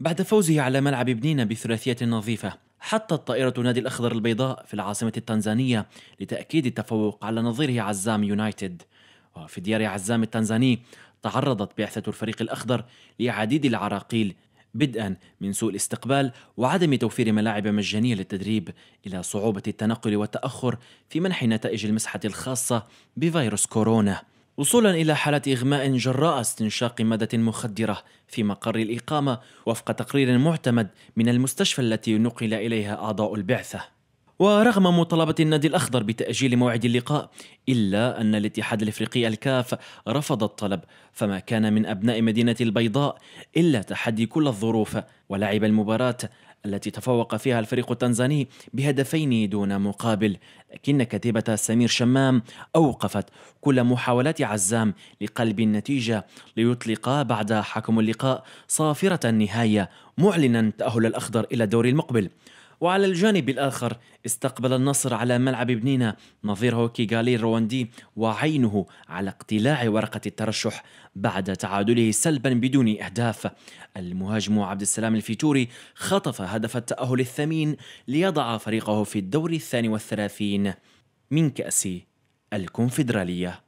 بعد فوزه على ملعب ابنينا بثلاثية نظيفة حطت طائرة نادي الأخضر البيضاء في العاصمة التنزانية لتأكيد التفوق على نظيره عزام يونايتد وفي ديار عزام التنزاني تعرضت بعثة الفريق الأخضر لعديد العراقيل بدءا من سوء الاستقبال وعدم توفير ملاعب مجانية للتدريب إلى صعوبة التنقل والتأخر في منح نتائج المسحة الخاصة بفيروس كورونا وصولا إلى حالة إغماء جراء استنشاق مادة مخدرة في مقر الإقامة وفق تقرير معتمد من المستشفى التي نقل إليها أعضاء البعثة ورغم مطالبة النادي الأخضر بتأجيل موعد اللقاء إلا أن الاتحاد الإفريقي الكاف رفض الطلب فما كان من أبناء مدينة البيضاء إلا تحدي كل الظروف ولعب المباراة التي تفوق فيها الفريق التنزاني بهدفين دون مقابل لكن كتيبة سمير شمام أوقفت كل محاولات عزام لقلب النتيجة ليطلق بعد حكم اللقاء صافرة النهاية معلنا تأهل الأخضر إلى الدور المقبل وعلى الجانب الآخر استقبل النصر على ملعب بنينا نظيره كيغالي الرواندي وعينه على اقتلاع ورقة الترشح بعد تعادله سلبا بدون أهداف المهاجم عبد السلام الفيتوري خطف هدف التأهل الثمين ليضع فريقه في الدور الثاني والثلاثين من كأس الكونفدرالية